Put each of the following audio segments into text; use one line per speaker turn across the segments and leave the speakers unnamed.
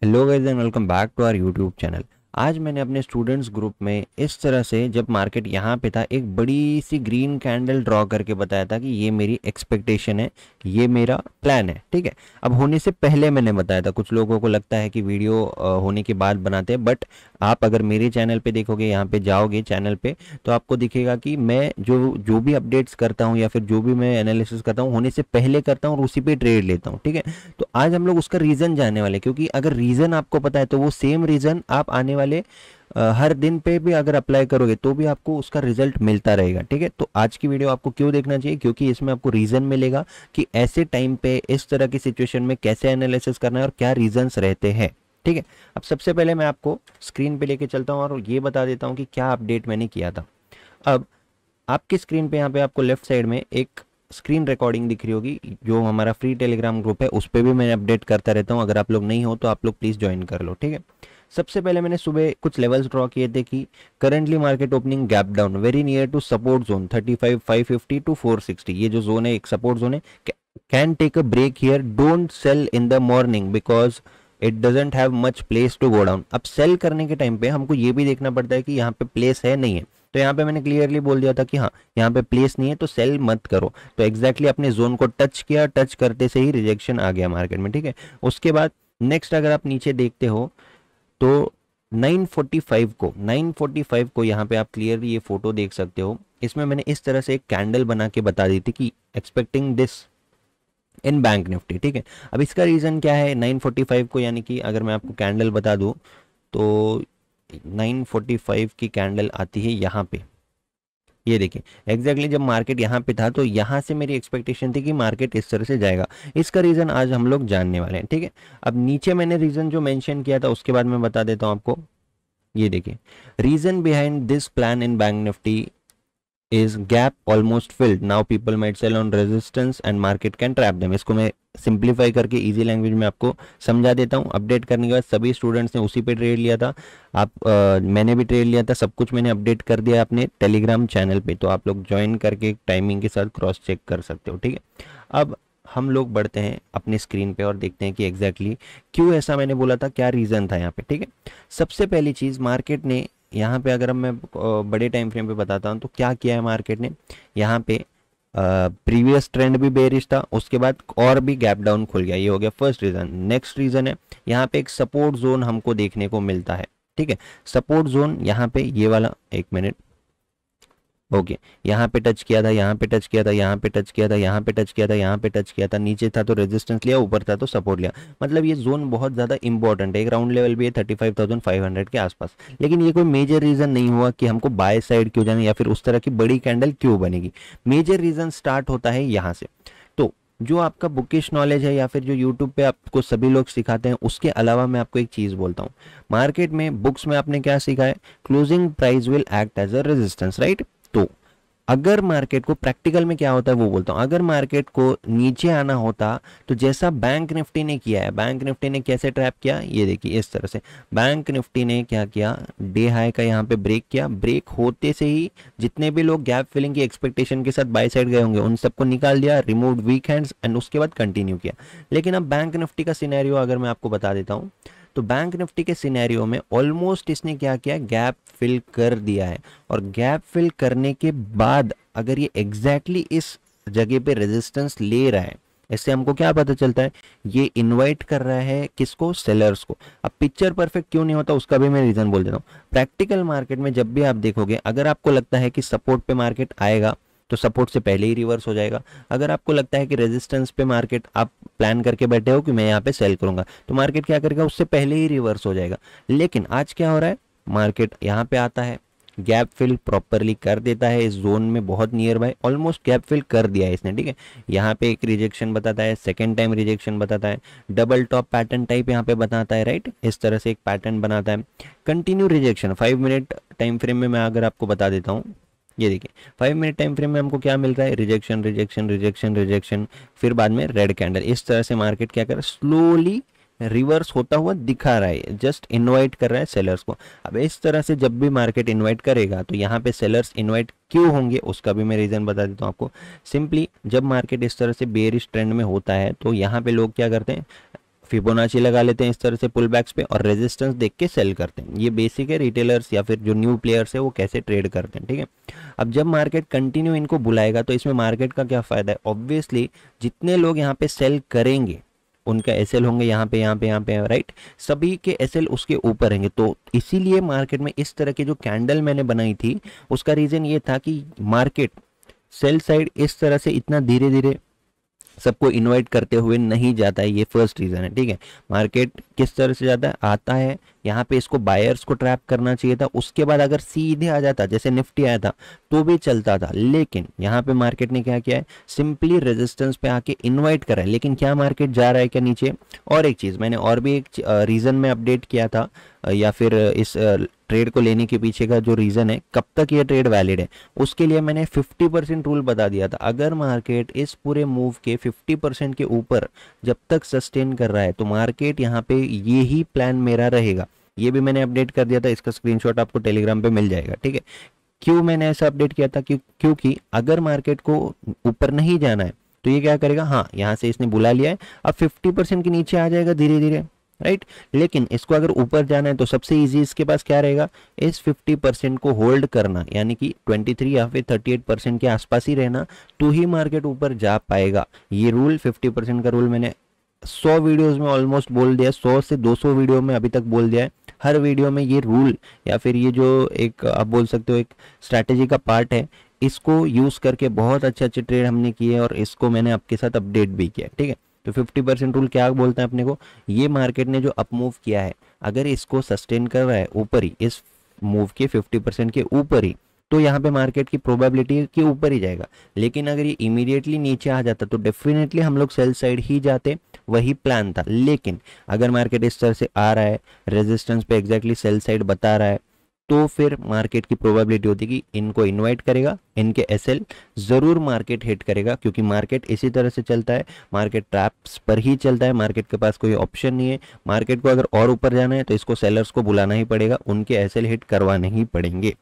hello guys and welcome back to our youtube channel आज मैंने अपने स्टूडेंट्स ग्रुप में इस तरह से जब मार्केट यहाँ पे था एक बड़ी सी ग्रीन कैंडल ड्रॉ करके बताया था कि ये मेरी एक्सपेक्टेशन है ये मेरा प्लान है ठीक है अब होने से पहले मैंने बताया था कुछ लोगों को लगता है कि वीडियो होने के बाद बनाते हैं बट आप अगर मेरे चैनल पे देखोगे यहाँ पे जाओगे चैनल पे तो आपको दिखेगा कि मैं जो जो भी अपडेट्स करता हूँ या फिर जो भी मैं एनालिसिस करता हूँ होने से पहले करता हूँ और उसी पर ट्रेड लेता हूँ ठीक है तो आज हम लोग उसका रीज़न जानने वाले क्योंकि अगर रीज़न आपको पता है तो वो सेम रीज़न आप आने वाले वाले हर दिन पे भी अगर अप्लाई करोगे तो भी आपको उसका रिजल्ट मिलता रहेगा ठीक है तो आज की वीडियो आपको क्यों देखना चाहिए क्योंकि इसमें आपको रीजन मिलेगा कि ऐसे टाइम पे इस तरह की सिचुएशन में कैसे एनालिसिस करना है और क्या रीजंस रहते हैं ठीक है अब सबसे पहले मैं आपको स्क्रीन पे लेके चलता हूँ और ये बता देता हूँ कि क्या अपडेट मैंने किया था अब आपकी स्क्रीन पे यहाँ पे आपको लेफ्ट साइड में एक स्क्रीन रिकॉर्डिंग दिख रही होगी जो हमारा फ्री टेलीग्राम ग्रुप है उस पर भी मैं अपडेट करता रहता हूँ अगर आप लोग नहीं हो तो आप लोग प्लीज़ ज्वाइन कर लो ठीक है सबसे पहले मैंने सुबह कुछ लेवल्स ड्रॉ किए थे कि currently market opening gap down very near to support zone 35 550 to 460 ये जो जोन है एक सपोर्ट जोन है can take a break here don't sell in the morning because it doesn't have much place to go down अब sell करने के time पे हमको ये भी देखना पड़ता है कि यहाँ पे प्लेस है नहीं है तो यहाँ पे मैंने क्लियरली बोल दिया था कि हाँ यहाँ पे प्लेस नहीं है तो सेल मत करो तो एक्जैक्टली exactly अपने जोन को टच किया टच करते से ही रिजेक्शन आ गया मार्केट में ठीक है उसके बाद नेक्स्ट अगर आप नीचे देखते हो तो 945 को 945 को यहाँ पे आप क्लियर ये फोटो देख सकते हो इसमें मैंने इस तरह से एक कैंडल बना के बता दी थी कि expecting this in Bank Nifty ठीक है अब इसका रीज़न क्या है 945 को यानी कि अगर मैं आपको कैंडल बता दूँ तो 945 की कैंडल आती है यहाँ पे ये देखिए एग्जैक्टली जब मार्केट यहाँ पे था तो यहाँ से मेरी एक्सपेक्टेशन थी कि मार्केट इस तरह से जाएगा इसका रीज़न आज हम लोग जानने वाले हैं ठीक है अब नीचे मैंने रीज़न जो मैंशन किया था उसके बाद मैं बता देता हूँ आपको ये देखिए reason behind this plan in Bank Nifty is gap almost filled now people might sell on resistance and market can trap them इसको मैं सिंप्लीफाई करके इजी लैंग्वेज में आपको समझा देता हूँ अपडेट करने के बाद सभी स्टूडेंट्स ने उसी पे ट्रेड लिया था आप आ, मैंने भी ट्रेड लिया था सब कुछ मैंने अपडेट कर दिया अपने टेलीग्राम चैनल पे तो आप लोग ज्वाइन करके टाइमिंग के साथ क्रॉस चेक कर सकते हो ठीक है अब हम लोग बढ़ते हैं अपने स्क्रीन पे और देखते हैं कि एग्जैक्टली exactly क्यों ऐसा मैंने बोला था क्या रीज़न था यहाँ पे ठीक है सबसे पहली चीज़ मार्केट ने यहाँ पे अगर मैं बड़े टाइम फ्रेम पे बताता हूँ तो क्या किया है मार्केट ने यहाँ पे प्रीवियस ट्रेंड भी बेरिश था उसके बाद और भी गैप डाउन खुल गया ये हो गया फर्स्ट रीज़न नेक्स्ट रीज़न है यहाँ पे एक सपोर्ट जोन हमको देखने को मिलता है ठीक है सपोर्ट जोन यहाँ पे ये वाला एक मिनट ओके यहाँ पे टच किया था यहाँ पे टच किया था यहाँ पे टच किया था यहाँ पे टच किया था यहाँ पे टच किया था नीचे था तो रेजिस्टेंस लिया ऊपर था तो सपोर्ट लिया मतलब ये जोन बहुत ज़्यादा इंपॉर्टेंट है एक राउंड लेवल भी है thirty five thousand five hundred के आसपास लेकिन ये कोई मेजर रीज़न नहीं हुआ कि हमको बाय साइड क्यों जाना या फिर उस तरह की बड़ी कैंडल क्यों बनेगी मेजर रीज़न स्टार्ट होता है यहाँ से तो जो आपका बुकिश नॉलेज है या फिर जो यूट्यूब पे आपको सभी लोग सिखाते हैं उसके अलावा मैं आपको एक चीज़ बोलता हूँ मार्केट में बुक्स में आपने क्या सीखा है closing price will act as a resistance right अगर मार्केट को प्रैक्टिकल में क्या होता है वो बोलता हूँ अगर मार्केट को नीचे आना होता तो जैसा बैंक निफ्टी ने किया है बैंक निफ्टी ने कैसे ट्रैप किया ये देखिए इस तरह से बैंक निफ्टी ने क्या किया डे हाई का यहाँ पे ब्रेक किया ब्रेक होते से ही जितने भी लोग गैप फिलिंग की एक्सपेक्टेशन के साथ बाई साइड गए होंगे उन सबको निकाल दिया रिमूव वीक हैंड्स एंड उसके बाद कंटिन्यू किया लेकिन अब बैंक निफ्टी का सीनैरियो अगर मैं आपको बता देता हूँ तो बैंक निफ्टी के सिनेरियो में ऑलमोस्ट इसने क्या किया गैप फिल कर दिया है और गैप फिल करने के बाद अगर ये एग्जैक्टली exactly इस जगह पे रेजिस्टेंस ले रहा है इससे हमको क्या पता चलता है ये इनवाइट कर रहा है किसको सेलर्स को अब पिक्चर परफेक्ट क्यों नहीं होता उसका भी मैं रीज़न बोल देता हूँ प्रैक्टिकल मार्केट में जब भी आप देखोगे अगर आपको लगता है कि सपोर्ट पे मार्केट आएगा तो सपोर्ट से पहले ही रिवर्स हो जाएगा अगर आपको लगता है कि रेजिस्टेंस पे मार्केट आप प्लान करके बैठे हो कि मैं यहाँ पे सेल करूंगा तो मार्केट क्या करेगा उससे पहले ही रिवर्स हो जाएगा लेकिन आज क्या हो रहा है मार्केट यहाँ पे आता है गैप फिल प्रॉपरली कर देता है इस जोन में बहुत nearby almost gap fill कर दिया है इसने ठीक है यहाँ पे एक रिजेक्शन बताता है सेकेंड टाइम रिजेक्शन बताता है डबल टॉप पैटर्न टाइप यहाँ पे बताता है राइट इस तरह से एक पैटर्न बनाता है continue rejection five minute time frame में मैं अगर आपको बता देता हूँ ये देखिए फाइव मिनट टाइम फ्रेम में हमको क्या मिल रहा है रिजेक्शन रिजेक्शन रिजेक्शन रिजेक्शन फिर बाद में रेड कैंडल इस तरह से मार्केट क्या कर स्लोली रिवर्स होता हुआ दिखा रहा है जस्ट इनवाइट कर रहा है सेलर्स को अब इस तरह से जब भी मार्केट इनवाइट करेगा तो यहाँ पे सेलर्स इनवाइट क्यों होंगे उसका भी मैं रीज़न बता देता हूँ आपको सिंपली जब मार्केट इस तरह से बेरिश ट्रेंड में होता है तो यहाँ पे लोग क्या करते हैं फिबोनाची लगा लेते हैं इस तरह से पुल बैक्स पे और रेजिस्टेंस देख के सेल करते हैं ये बेसिक है रिटेलर्स या फिर जो न्यू प्लेयर्स है वो कैसे ट्रेड करते हैं ठीक है अब जब मार्केट कंटिन्यू इनको बुलाएगा तो इसमें मार्केट का क्या फ़ायदा है ऑब्वियसली जितने लोग यहाँ पे सेल करेंगे उनका एस होंगे यहाँ पे यहाँ पे यहाँ पे राइट सभी के एस उसके ऊपर रहेंगे तो इसीलिए मार्केट में इस तरह की जो कैंडल मैंने बनाई थी उसका रीज़न ये था कि मार्केट सेल साइड इस तरह से इतना धीरे धीरे सबको इन्वाइट करते हुए नहीं जाता है ये फर्स्ट रीज़न है ठीक है मार्केट किस तरह से जाता है आता है यहाँ पे इसको बायर्स को ट्रैप करना चाहिए था उसके बाद अगर सीधे आ जाता जैसे निफ्टी आया था तो भी चलता था लेकिन यहाँ पे मार्केट ने क्या किया है सिंपली रेजिस्टेंस पे आके इनवाइट करा है लेकिन क्या मार्केट जा रहा है क्या नीचे और एक चीज़ मैंने और भी एक रीज़न में अपडेट किया था या फिर इस ट्रेड को लेने के पीछे का जो रीज़न है कब तक ये ट्रेड वैलिड है उसके लिए मैंने 50 परसेंट रूल बता दिया था अगर मार्केट इस पूरे मूव के 50 परसेंट के ऊपर जब तक सस्टेन कर रहा है तो मार्केट यहाँ पे ये ही प्लान मेरा रहेगा ये भी मैंने अपडेट कर दिया था इसका स्क्रीन आपको टेलीग्राम पे मिल जाएगा ठीक है क्यों मैंने ऐसा अपडेट किया था क्यों क्योंकि अगर मार्केट को ऊपर नहीं जाना है तो ये क्या करेगा हाँ यहाँ से इसने बुला लिया है अब 50 परसेंट के नीचे आ जाएगा धीरे धीरे राइट लेकिन इसको अगर ऊपर जाना है तो सबसे इजी इसके पास क्या रहेगा इस 50 परसेंट को होल्ड करना यानी कि 23 या फिर 38 परसेंट के आसपास ही रहना तो ही मार्केट ऊपर जा पाएगा ये रूल 50 परसेंट का रूल मैंने 100 वीडियोस में ऑलमोस्ट बोल दिया 100 से 200 वीडियो में अभी तक बोल दिया है हर वीडियो में ये रूल या फिर ये जो एक आप बोल सकते हो एक स्ट्रैटेजी का पार्ट है इसको यूज़ करके बहुत अच्छे अच्छे ट्रेड हमने किए और इसको मैंने आपके साथ अपडेट भी किया ठीक है तो 50 परसेंट रूल क्या बोलते हैं अपने को ये मार्केट ने जो अपमूव किया है अगर इसको सस्टेन कर रहा है ऊपर ही इस मूव के 50 परसेंट के ऊपर ही तो यहाँ पे मार्केट की प्रोबेबिलिटी के ऊपर ही जाएगा लेकिन अगर ये इमीडिएटली नीचे आ जाता तो डेफिनेटली हम लोग सेल साइड ही जाते वही प्लान था लेकिन अगर मार्केट इस तरह से आ रहा है रेजिस्टेंस पे एग्जैक्टली सेल साइड बता रहा है तो फिर मार्केट की प्रोबेबिलिटी होती है कि इनको इनवाइट करेगा इनके एसएल ज़रूर मार्केट हिट करेगा क्योंकि मार्केट इसी तरह से चलता है मार्केट ट्रैप्स पर ही चलता है मार्केट के पास कोई ऑप्शन नहीं है मार्केट को अगर और ऊपर जाना है तो इसको सेलर्स को बुलाना ही पड़ेगा उनके एसएल हिट करवाने ही पड़ेंगे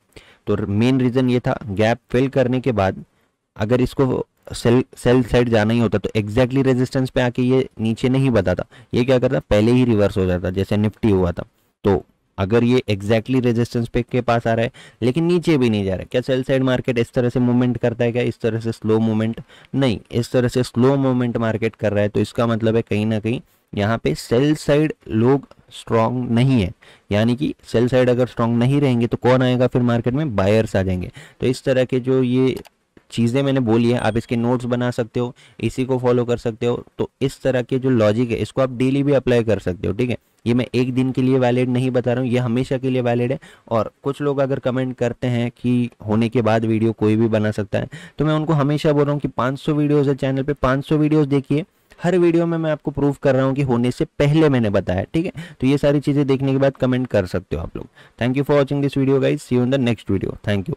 तो मेन रीज़न ये था गैप फिल करने के बाद अगर इसको सेल सेल साइड जाना ही होता तो एग्जैक्टली exactly रेजिस्टेंस पे आके ये नीचे नहीं बताता ये क्या करता पहले ही रिवर्स हो जाता जैसे निफ्टी हुआ था तो अगर ये एग्जैक्टली रेजिस्टेंस पे के पास आ रहा है लेकिन नीचे भी नहीं जा रहा है क्या सेल साइड मार्केट इस तरह से मूवमेंट करता है क्या इस तरह से स्लो मूवमेंट नहीं इस तरह से स्लो मूवमेंट मार्केट कर रहा है तो इसका मतलब है कहीं ना कहीं यहाँ पे सेल साइड लोग स्ट्रांग नहीं है यानी कि सेल साइड अगर स्ट्रांग नहीं रहेंगे तो कौन आएगा फिर मार्केट में बायर्स आ जाएंगे तो इस तरह के जो ये चीज़ें मैंने बोली है आप इसके नोट्स बना सकते हो इसी को फॉलो कर सकते हो तो इस तरह के जो लॉजिक है इसको आप डेली भी अप्लाई कर सकते हो ठीक है ये मैं एक दिन के लिए वैलिड नहीं बता रहा हूँ ये हमेशा के लिए वैलिड है और कुछ लोग अगर कमेंट करते हैं कि होने के बाद वीडियो कोई भी बना सकता है तो मैं उनको हमेशा बोल रहा हूँ कि सौ वीडियोज है चैनल पे सौ वीडियोज देखिए हर वीडियो में मैं आपको प्रूफ कर रहा हूँ कि होने से पहले मैंने बताया ठीक है तो ये सारी चीज़ें देखने के बाद कमेंट कर सकते हो आप लोग thank you for watching this video guys see you in the next video thank you